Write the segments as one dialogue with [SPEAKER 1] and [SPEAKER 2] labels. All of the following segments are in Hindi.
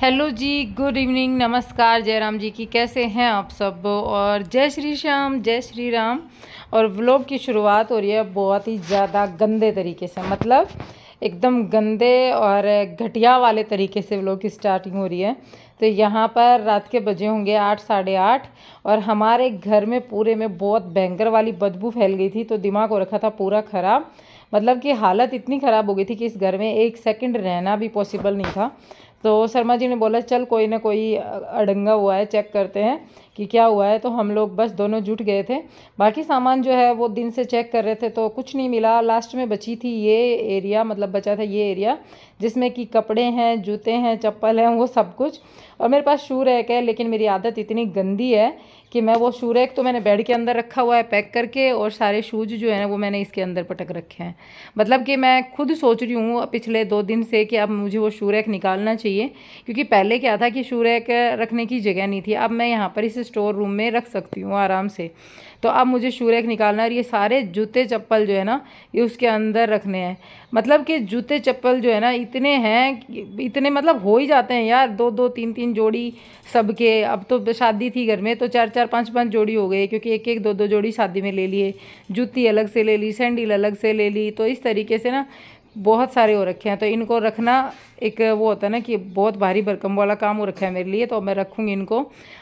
[SPEAKER 1] हेलो जी गुड इवनिंग नमस्कार जयराम जी की कैसे हैं आप सब और जय श्री श्याम जय श्री राम और व्लॉग की शुरुआत हो रही है बहुत ही ज़्यादा गंदे तरीके से मतलब एकदम गंदे और घटिया वाले तरीके से व्लॉग की स्टार्टिंग हो रही है तो यहाँ पर रात के बजे होंगे आठ साढ़े आठ और हमारे घर में पूरे में बहुत भयंकर वाली बदबू फैल गई थी तो दिमाग हो रखा था पूरा ख़राब मतलब कि हालत इतनी ख़राब हो गई थी कि इस घर में एक सेकंड रहना भी पॉसिबल नहीं था तो शर्मा जी ने बोला चल कोई ना कोई अड़ंगा हुआ है चेक करते हैं कि क्या हुआ है तो हम लोग बस दोनों जुट गए थे बाकी सामान जो है वो दिन से चेक कर रहे थे तो कुछ नहीं मिला लास्ट में बची थी ये एरिया मतलब बचा था ये एरिया जिसमें कि कपड़े हैं जूते हैं चप्पल हैं वो सब कुछ और मेरे पास शू रह गए लेकिन मेरी आदत इतनी गंदी है कि मैं वो शू रैक तो मैंने बेड के अंदर रखा हुआ है पैक करके और सारे शूज जो है ना वो मैंने इसके अंदर पटक रखे हैं मतलब कि मैं खुद सोच रही हूँ पिछले दो दिन से कि अब मुझे वो शू रैक निकालना चाहिए क्योंकि पहले क्या था कि शू रैक रखने की जगह नहीं थी अब मैं यहाँ पर इस स्टोर रूम में रख सकती हूँ आराम से तो अब मुझे शूरेक निकालना है और ये सारे जूते चप्पल जो है ना ये उसके अंदर रखने हैं मतलब कि जूते चप्पल जो है ना इतने हैं इतने मतलब हो ही जाते हैं यार दो दो तीन तीन जोड़ी सबके अब तो शादी थी घर में तो चार चार पाँच पाँच जोड़ी हो गई क्योंकि एक एक दो दो जोड़ी शादी में ले लिए जूती अलग से ले ली सैंडल अलग से ले ली तो इस तरीके से ना बहुत सारे हो रखे हैं तो इनको रखना एक वो होता है ना कि बहुत भारी भरकम वाला काम हो रखा है मेरे लिए तो मैं रखूँगी इनको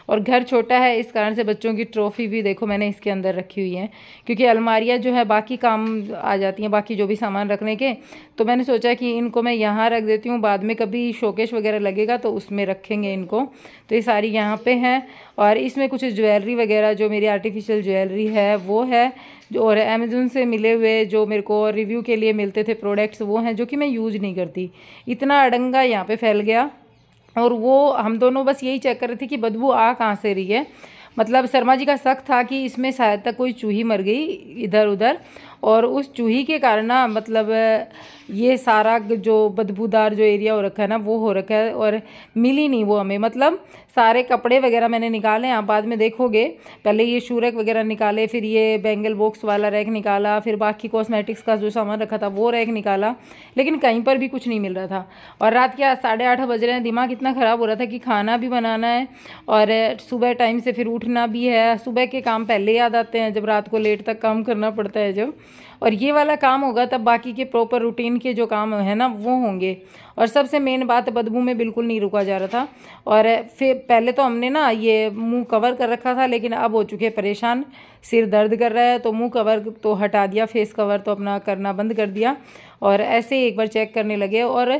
[SPEAKER 1] और घर छोटा है इस कारण से बच्चों की ट्रॉफ़ी भी देखो मैंने इसके अंदर रखी हुई है क्योंकि अलमारियाँ जो है बाकी काम आ जाती हैं बाकी जो भी सामान रखने के तो मैंने सोचा कि इनको मैं यहाँ रख देती हूँ बाद में कभी शोकेश वगैरह लगेगा तो उसमें रखेंगे इनको तो ये सारी यहाँ पर हैं और इसमें कुछ ज्वेलरी वगैरह जो मेरी आर्टिफिशियल ज्वेलरी है वो है जो और अमेजोन से मिले हुए जो मेरे को रिव्यू के लिए मिलते थे प्रोडक्ट्स वो हैं जो कि मैं यूज़ नहीं करती इतना अडंगा यहाँ पे फैल गया और वो हम दोनों बस यही चेक कर रहे थे कि बदबू आ कहाँ से रही है मतलब शर्मा जी का शक था कि इसमें शायद तक कोई चूही मर गई इधर उधर और उस चूही के कारण ना मतलब ये सारा जो बदबूदार जो एरिया हो रखा है ना वो हो रखा है और मिली नहीं वो हमें मतलब सारे कपड़े वगैरह मैंने निकाले आप बाद में देखोगे पहले ये शू वगैरह निकाले फिर ये बैंगल बॉक्स वाला रैक निकाला फिर बाकी कॉस्मेटिक्स का जो सामान रखा था वो रैक निकाला लेकिन कहीं पर भी कुछ नहीं मिल रहा था और रात के साढ़े आठ बज रहे हैं दिमाग इतना ख़राब हो रहा था कि खाना भी बनाना है और सुबह टाइम से फिर उठना भी है सुबह के काम पहले याद आते हैं जब रात को लेट तक काम करना पड़ता है जब और ये वाला काम होगा तब बाकी के प्रॉपर रूटीन के जो काम है ना वो होंगे और सबसे मेन बात बदबू में बिल्कुल नहीं रुका जा रहा था और फिर पहले तो हमने ना ये मुंह कवर कर रखा था लेकिन अब हो चुके परेशान सिर दर्द कर रहा है तो मुंह कवर तो हटा दिया फेस कवर तो अपना करना बंद कर दिया और ऐसे एक बार चेक करने लगे और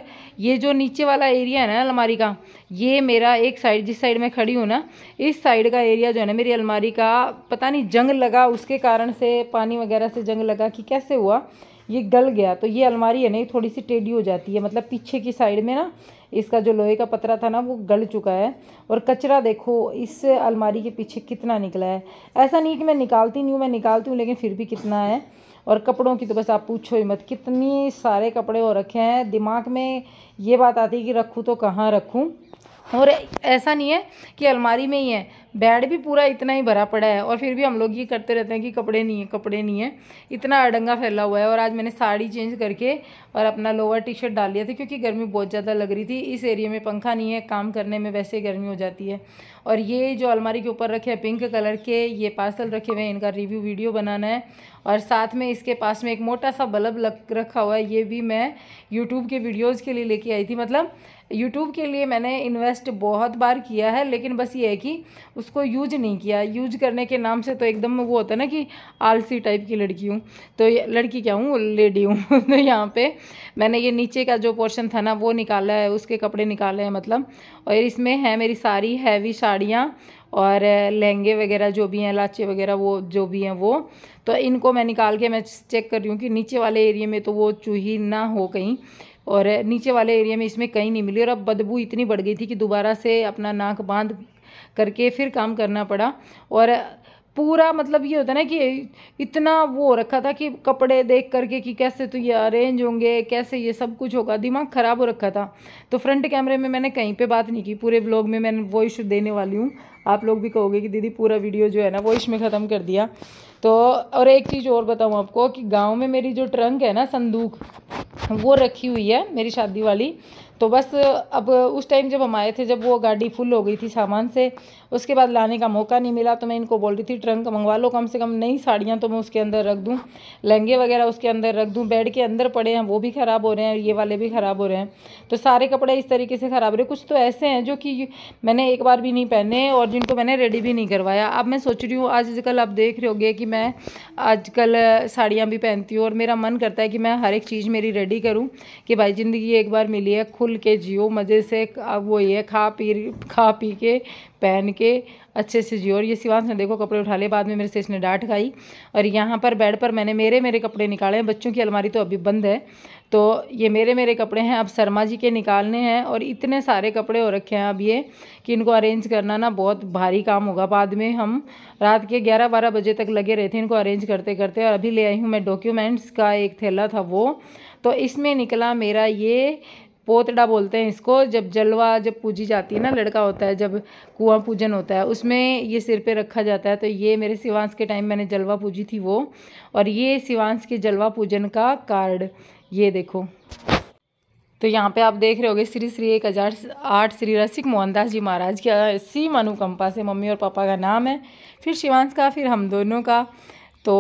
[SPEAKER 1] ये जो नीचे वाला एरिया है ना अलमारी का ये मेरा एक साइड जिस साइड में खड़ी हूँ ना इस साइड का एरिया जो है ना मेरी अलमारी का पता नहीं जंग लगा उसके कारण से पानी वगैरह से जंग लगा कि कैसे हुआ ये गल गया तो ये अलमारी है ना ये थोड़ी सी टेढ़ी हो जाती है मतलब पीछे की साइड में ना इसका जो लोहे का पतरा था ना वो गल चुका है और कचरा देखो इस अलमारी के पीछे कितना निकला है ऐसा नहीं कि मैं निकालती नहीं हूँ मैं निकालती हूँ लेकिन फिर भी कितना है और कपड़ों की तो बस आप पूछो ही मत कितने सारे कपड़े हो रखे हैं दिमाग में ये बात आती है कि रखूँ तो कहाँ रखूँ और ऐसा नहीं है कि अलमारी में ही है बेड भी पूरा इतना ही भरा पड़ा है और फिर भी हम लोग ये करते रहते हैं कि कपड़े नहीं है कपड़े नहीं है इतना अडंगा फैला हुआ है और आज मैंने साड़ी चेंज करके और अपना लोअर टी शर्ट डाल लिया था क्योंकि गर्मी बहुत ज़्यादा लग रही थी इस एरिया में पंखा नहीं है काम करने में वैसे गर्मी हो जाती है और ये जो अलमारी के ऊपर रखे हैं पिंक कलर के ये पार्सल रखे हुए हैं इनका रिव्यू वीडियो बनाना है और साथ में इसके पास में एक मोटा सा बल्ब लग रखा हुआ है ये भी मैं यूट्यूब के वीडियोज़ के लिए लेके आई थी मतलब यूट्यूब के लिए मैंने इन्वेस्ट बहुत बार किया है लेकिन बस ये है कि उसको यूज नहीं किया यूज करने के नाम से तो एकदम वो होता है ना कि आलसी टाइप की लड़की हूँ तो लड़की क्या हूँ लेडी हूँ तो यहाँ पे मैंने ये नीचे का जो पोर्शन था ना वो निकाला है उसके कपड़े निकाले हैं मतलब और इसमें है मेरी सारी हैवी साड़ियाँ और लहंगे वगैरह जो भी हैं लाचे वगैरह वो जो भी हैं वो तो इनको मैं निकाल के मैं चेक कर रही हूँ कि नीचे वाले एरिए में तो वो चूही ना हो कहीं और नीचे वाले एरिया में इसमें कहीं नहीं मिली और अब बदबू इतनी बढ़ गई थी कि दोबारा से अपना नाक बांध करके फिर काम करना पड़ा और पूरा मतलब ये होता है ना कि इतना वो रखा था कि कपड़े देख करके कि कैसे तो ये अरेंज होंगे कैसे ये सब कुछ होगा दिमाग ख़राब हो रखा था तो फ्रंट कैमरे में मैंने कहीं पे बात नहीं की पूरे ब्लॉग में मैंने वॉइस देने वाली हूँ आप लोग भी कहोगे कि दीदी पूरा वीडियो जो है ना वॉइस में ख़त्म कर दिया तो और एक चीज़ और बताऊँ आपको कि गाँव में मेरी जो ट्रंक है ना संदूक वो रखी हुई है मेरी शादी वाली तो बस अब उस टाइम जब हम आए थे जब वो गाड़ी फुल हो गई थी सामान से उसके बाद लाने का मौका नहीं मिला तो मैं इनको बोल रही थी ट्रंक मंगवा लो कम से कम नई साड़ियाँ तो मैं उसके अंदर रख दूँ लहंगे वगैरह उसके अंदर रख दूँ बेड के अंदर पड़े हैं वो भी ख़राब हो रहे हैं ये वाले भी ख़राब हो रहे हैं तो सारे कपड़े इस तरीके से ख़राब हो रहे कुछ तो ऐसे हैं जो कि मैंने एक बार भी नहीं पहने और जिनको मैंने रेडी भी नहीं करवाया अब मैं सोच रही हूँ आजकल आप देख रहे होगे कि मैं आजकल साड़ियाँ भी पहनती हूँ और मेरा मन करता है कि मैं हर एक चीज़ मेरी रेडी करूँ कि भाई ज़िंदगी एक बार मिली है खुल के जियो मज़े से अब वो ये खा पी खा पी के पहन के अच्छे से जियो और ये शिवांश ने देखो कपड़े उठा ले बाद में मेरे से इसने डांट खाई और यहाँ पर बेड पर मैंने मेरे मेरे कपड़े निकाले हैं बच्चों की अलमारी तो अभी बंद है तो ये मेरे मेरे कपड़े हैं अब शर्मा जी के निकालने हैं और इतने सारे कपड़े हो रखे हैं अब ये कि इनको अरेंज करना ना बहुत भारी काम होगा बाद में हम रात के ग्यारह बारह बजे तक लगे रहे थे इनको अरेंज करते करते और अभी ले आई हूँ मैं डॉक्यूमेंट्स का एक थैला था वो तो इसमें निकला मेरा ये पोतड़ा बोलते हैं इसको जब जलवा जब पूजी जाती है ना लड़का होता है जब कुआं पूजन होता है उसमें ये सिर पे रखा जाता है तो ये मेरे सिवांस के टाइम मैंने जलवा पूजी थी वो और ये सिवांस के जलवा पूजन का कार्ड ये देखो तो यहाँ पे आप देख रहे होगे श्री श्री एक हज़ार आठ श्री रसिक मोहनदास जी महाराज की सी मनुकंपा से मम्मी और पापा का नाम है फिर शिवांश का फिर हम दोनों का तो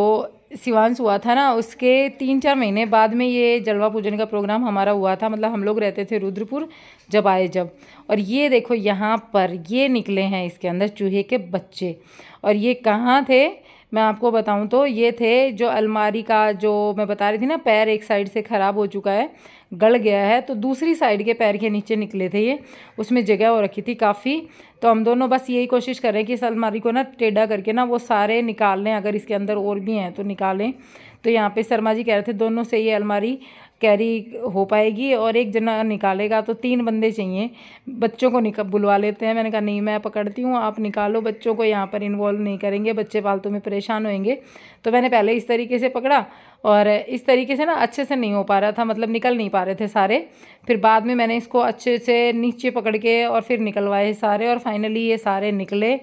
[SPEAKER 1] सिवानस हुआ था ना उसके तीन चार महीने बाद में ये जलवा पूजन का प्रोग्राम हमारा हुआ था मतलब हम लोग रहते थे रुद्रपुर जब आए जब और ये देखो यहाँ पर ये निकले हैं इसके अंदर चूहे के बच्चे और ये कहाँ थे मैं आपको बताऊं तो ये थे जो अलमारी का जो मैं बता रही थी ना पैर एक साइड से ख़राब हो चुका है गड़ गया है तो दूसरी साइड के पैर के नीचे निकले थे ये उसमें जगह हो रखी थी काफ़ी तो हम दोनों बस यही कोशिश कर रहे हैं कि इस अलमारी को ना टेढ़ा करके ना वो सारे निकाल लें अगर इसके अंदर और भी हैं तो निकालें तो यहाँ पे शर्मा जी कह रहे थे दोनों से ये अलमारी कैरी हो पाएगी और एक जना निकालेगा तो तीन बंदे चाहिए बच्चों को निक बुलवा लेते हैं मैंने कहा नहीं मैं पकड़ती हूँ आप निकालो बच्चों को यहाँ पर इन्वॉल्व नहीं करेंगे बच्चे पालतू में परेशान होंगे तो मैंने पहले इस तरीके से पकड़ा और इस तरीके से ना अच्छे से नहीं हो पा रहा था मतलब निकल नहीं पा रहे थे सारे फिर बाद में मैंने इसको अच्छे से नीचे पकड़ के और फिर निकलवाए सारे और फाइनली ये सारे निकले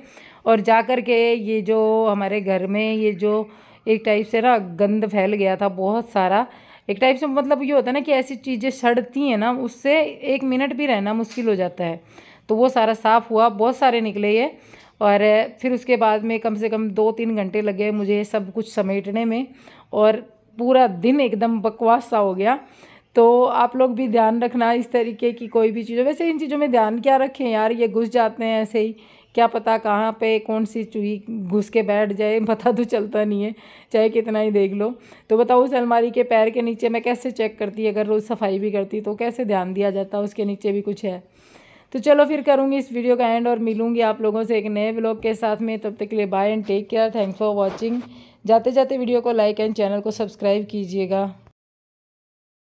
[SPEAKER 1] और जा कर के ये जो हमारे घर में ये जो एक टाइप से ना गंद फैल गया था बहुत सारा एक टाइप से मतलब ये होता है ना कि ऐसी चीज़ें सड़ती हैं ना उससे एक मिनट भी रहना मुश्किल हो जाता है तो वो सारा साफ़ हुआ बहुत सारे निकले ये और फिर उसके बाद में कम से कम दो तीन घंटे लगे मुझे सब कुछ समेटने में और पूरा दिन एकदम बकवास सा हो गया तो आप लोग भी ध्यान रखना इस तरीके की कोई भी चीज़ वैसे इन चीज़ों में ध्यान क्या रखें यार ये घुस जाते हैं ऐसे ही क्या पता कहाँ पे कौन सी चूही घुस के बैठ जाए पता तो चलता नहीं है चाहे कितना ही देख लो तो बताओ उस अलमारी के पैर के नीचे मैं कैसे चेक करती अगर रोज़ सफाई भी करती तो कैसे ध्यान दिया जाता उसके नीचे भी कुछ है तो चलो फिर करूँगी इस वीडियो का एंड और मिलूँगी आप लोगों से एक नए ब्लॉग के साथ में तब तक के लिए bye and take care thanks for watching जाते जाते वीडियो को लाइक एंड चैनल को सब्सक्राइब कीजिएगा